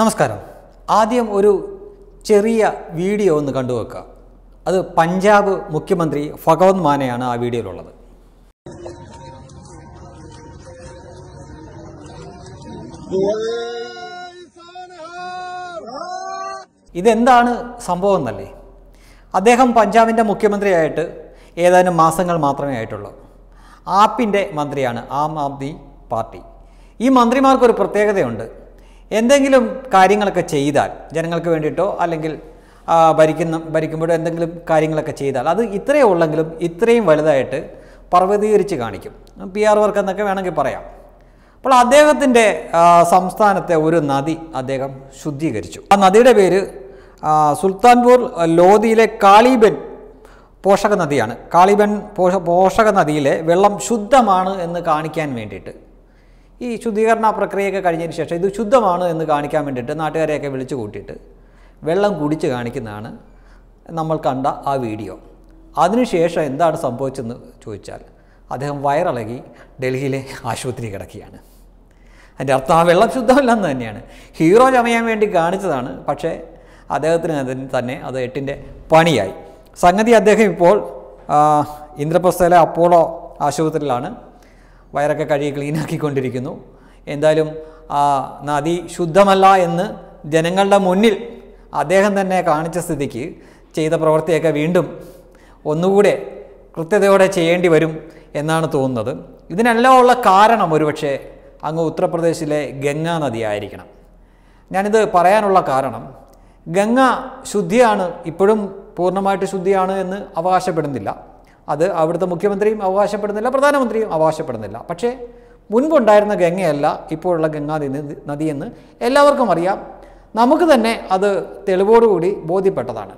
നമസ്കാരം ആദ്യം ഒരു ചെറിയ വീഡിയോ ഒന്ന് കണ്ടുവെക്കുക അത് പഞ്ചാബ് മുഖ്യമന്ത്രി ഭഗവത് മാനയാണ് ആ വീഡിയോയിലുള്ളത് ഇതെന്താണ് സംഭവം എന്നല്ലേ അദ്ദേഹം പഞ്ചാബിൻ്റെ മുഖ്യമന്ത്രിയായിട്ട് ഏതാനും മാസങ്ങൾ മാത്രമേ ആയിട്ടുള്ളൂ ആപ്പിൻ്റെ മന്ത്രിയാണ് ആം ആദ്മി പാർട്ടി ഈ മന്ത്രിമാർക്കൊരു പ്രത്യേകതയുണ്ട് എന്തെങ്കിലും കാര്യങ്ങളൊക്കെ ചെയ്താൽ ജനങ്ങൾക്ക് വേണ്ടിയിട്ടോ അല്ലെങ്കിൽ ഭരിക്കുന്ന ഭരിക്കുമ്പോഴോ എന്തെങ്കിലും കാര്യങ്ങളൊക്കെ ചെയ്താൽ അത് ഇത്രയേ ഉള്ളെങ്കിലും ഇത്രയും വലുതായിട്ട് പർവ്വതീകരിച്ച് കാണിക്കും പി ആർ വർക്ക് എന്നൊക്കെ വേണമെങ്കിൽ പറയാം അപ്പോൾ അദ്ദേഹത്തിൻ്റെ സംസ്ഥാനത്തെ ഒരു നദി അദ്ദേഹം ശുദ്ധീകരിച്ചു ആ നദിയുടെ പേര് സുൽത്താൻപൂർ ലോധിയിലെ കാളിബൻ പോഷക നദിയാണ് കാളിബൻ പോഷക നദിയിലെ വെള്ളം ശുദ്ധമാണ് എന്ന് കാണിക്കാൻ വേണ്ടിയിട്ട് ഈ ശുദ്ധീകരണ പ്രക്രിയയൊക്കെ കഴിഞ്ഞതിന് ശേഷം ഇത് ശുദ്ധമാണ് എന്ന് കാണിക്കാൻ വേണ്ടിയിട്ട് നാട്ടുകാരെയൊക്കെ വിളിച്ചു കൂട്ടിയിട്ട് വെള്ളം കുടിച്ച് കാണിക്കുന്നതാണ് നമ്മൾ കണ്ട ആ വീഡിയോ അതിനുശേഷം എന്താണ് സംഭവിച്ചതെന്ന് ചോദിച്ചാൽ അദ്ദേഹം വയറിളകി ഡൽഹിയിലെ ആശുപത്രി കിടക്കുകയാണ് അതിൻ്റെ അർത്ഥം ആ വെള്ളം ശുദ്ധമല്ലെന്ന് തന്നെയാണ് ഹീറോ ചമയാൻ വേണ്ടി കാണിച്ചതാണ് പക്ഷേ അദ്ദേഹത്തിന് അതിന് തന്നെ അത് എട്ടിൻ്റെ പണിയായി സംഗതി അദ്ദേഹം ഇപ്പോൾ ഇന്ദ്രപ്രസ്ഥയിലെ അപ്പോളോ ആശുപത്രിയിലാണ് വയറൊക്കെ കഴുകി ക്ലീനാക്കിക്കൊണ്ടിരിക്കുന്നു എന്തായാലും ആ നദി ശുദ്ധമല്ല എന്ന് ജനങ്ങളുടെ മുന്നിൽ അദ്ദേഹം തന്നെ കാണിച്ച സ്ഥിതിക്ക് ചെയ്ത പ്രവൃത്തിയൊക്കെ വീണ്ടും ഒന്നുകൂടെ കൃത്യതയോടെ ചെയ്യേണ്ടി വരും എന്നാണ് തോന്നുന്നത് ഇതിനെല്ലാം ഉള്ള കാരണം ഒരുപക്ഷെ അങ്ങ് ഉത്തർപ്രദേശിലെ ഗംഗാ നദിയായിരിക്കണം ഞാനിത് പറയാനുള്ള കാരണം ഗംഗ ശുദ്ധിയാണ് ഇപ്പോഴും പൂർണ്ണമായിട്ട് ശുദ്ധിയാണ് എന്ന് അവകാശപ്പെടുന്നില്ല അത് അവിടുത്തെ മുഖ്യമന്ത്രിയും അവകാശപ്പെടുന്നില്ല പ്രധാനമന്ത്രിയും അവകാശപ്പെടുന്നില്ല പക്ഷേ മുൻപുണ്ടായിരുന്ന ഗംഗയല്ല ഇപ്പോഴുള്ള ഗംഗാ നദിയെന്ന് എല്ലാവർക്കും അറിയാം നമുക്ക് തന്നെ അത് തെളിവോടുകൂടി ബോധ്യപ്പെട്ടതാണ്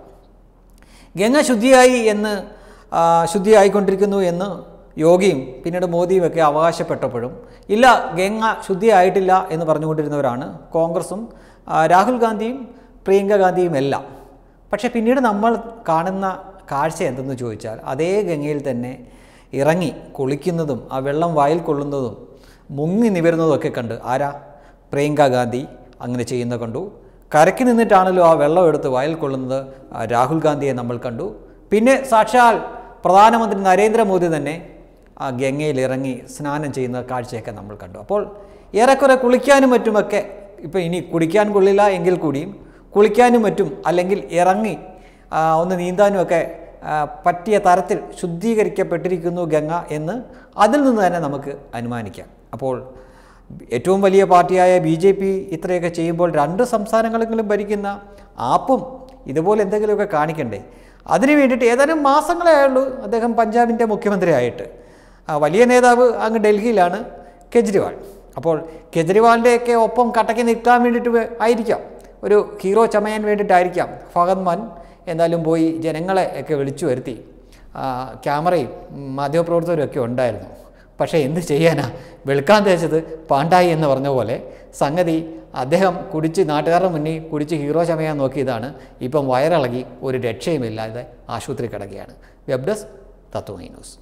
ഗംഗ ശുദ്ധിയായി എന്ന് ശുദ്ധിയായിക്കൊണ്ടിരിക്കുന്നു എന്ന് യോഗിയും പിന്നീട് മോദിയും ഒക്കെ അവകാശപ്പെട്ടപ്പോഴും ഇല്ല ഗംഗ ശുദ്ധിയായിട്ടില്ല എന്ന് പറഞ്ഞുകൊണ്ടിരുന്നവരാണ് കോൺഗ്രസും രാഹുൽ ഗാന്ധിയും പ്രിയങ്ക ഗാന്ധിയും എല്ലാം പക്ഷേ പിന്നീട് നമ്മൾ കാണുന്ന കാഴ്ച എന്തെന്ന് ചോദിച്ചാൽ അതേ ഗംഗയിൽ തന്നെ ഇറങ്ങി കുളിക്കുന്നതും ആ വെള്ളം വായിൽ കൊള്ളുന്നതും മുങ്ങി നിവരുന്നതൊക്കെ കണ്ട് ആരാ പ്രിയങ്ക ഗാന്ധി അങ്ങനെ ചെയ്യുന്ന കണ്ടു കരയ്ക്ക് നിന്നിട്ടാണല്ലോ ആ വെള്ളം എടുത്ത് വായിൽ കൊള്ളുന്നത് രാഹുൽ ഗാന്ധിയെ നമ്മൾ കണ്ടു പിന്നെ സാക്ഷാൽ പ്രധാനമന്ത്രി നരേന്ദ്രമോദി തന്നെ ആ ഗംഗയിൽ ഇറങ്ങി സ്നാനം ചെയ്യുന്ന കാഴ്ചയൊക്കെ നമ്മൾ കണ്ടു അപ്പോൾ ഏറെക്കുറെ കുളിക്കാനും മറ്റുമൊക്കെ ഇപ്പം ഇനി കുടിക്കാൻ കൊള്ളില്ല എങ്കിൽ കൂടിയും കുളിക്കാനും മറ്റും അല്ലെങ്കിൽ ഇറങ്ങി ഒന്ന് നീന്താനുമൊക്കെ പറ്റിയ തരത്തിൽ ശുദ്ധീകരിക്കപ്പെട്ടിരിക്കുന്നു ഗംഗ എന്ന് അതിൽ നിന്ന് തന്നെ നമുക്ക് അനുമാനിക്കാം അപ്പോൾ ഏറ്റവും വലിയ പാർട്ടിയായ ബി ജെ പി ഇത്രയൊക്കെ ചെയ്യുമ്പോൾ രണ്ട് സംസ്ഥാനങ്ങളെങ്കിലും ഭരിക്കുന്ന ആപ്പും ഇതുപോലെ എന്തെങ്കിലുമൊക്കെ കാണിക്കണ്ടേ അതിനു വേണ്ടിയിട്ട് ഏതാനും മാസങ്ങളേ ആയുള്ളൂ അദ്ദേഹം പഞ്ചാബിൻ്റെ മുഖ്യമന്ത്രിയായിട്ട് വലിയ നേതാവ് അങ്ങ് ഡൽഹിയിലാണ് കെജ്രിവാൾ അപ്പോൾ കെജ്രിവാളിൻ്റെയൊക്കെ ഒപ്പം കട്ടയ്ക്ക് നിൽക്കാൻ വേണ്ടിയിട്ട് ആയിരിക്കാം ഒരു ഹീറോ ചമയാൻ വേണ്ടിയിട്ടായിരിക്കാം ഫഹദ് മാൻ എന്തായാലും പോയി ജനങ്ങളെ ഒക്കെ വിളിച്ചു വരുത്തി ക്യാമറയും മാധ്യമപ്രവർത്തകരും ഒക്കെ ഉണ്ടായിരുന്നു പക്ഷേ എന്ത് ചെയ്യാനാ വെളുക്കാൻ തേച്ചത് പാണ്ടായി എന്ന് പറഞ്ഞ പോലെ സംഗതി അദ്ദേഹം കുടിച്ച് നാട്ടുകാരുടെ മുന്നിൽ കുടിച്ച് ഹീറോ ചമയാൻ നോക്കിയതാണ് ഇപ്പം വയറിളകി ഒരു രക്ഷയുമില്ലാതെ ആശുപത്രി കിടക്കുകയാണ് വെബ് ഡെസ്ക് തത്വമൈ ന്യൂസ്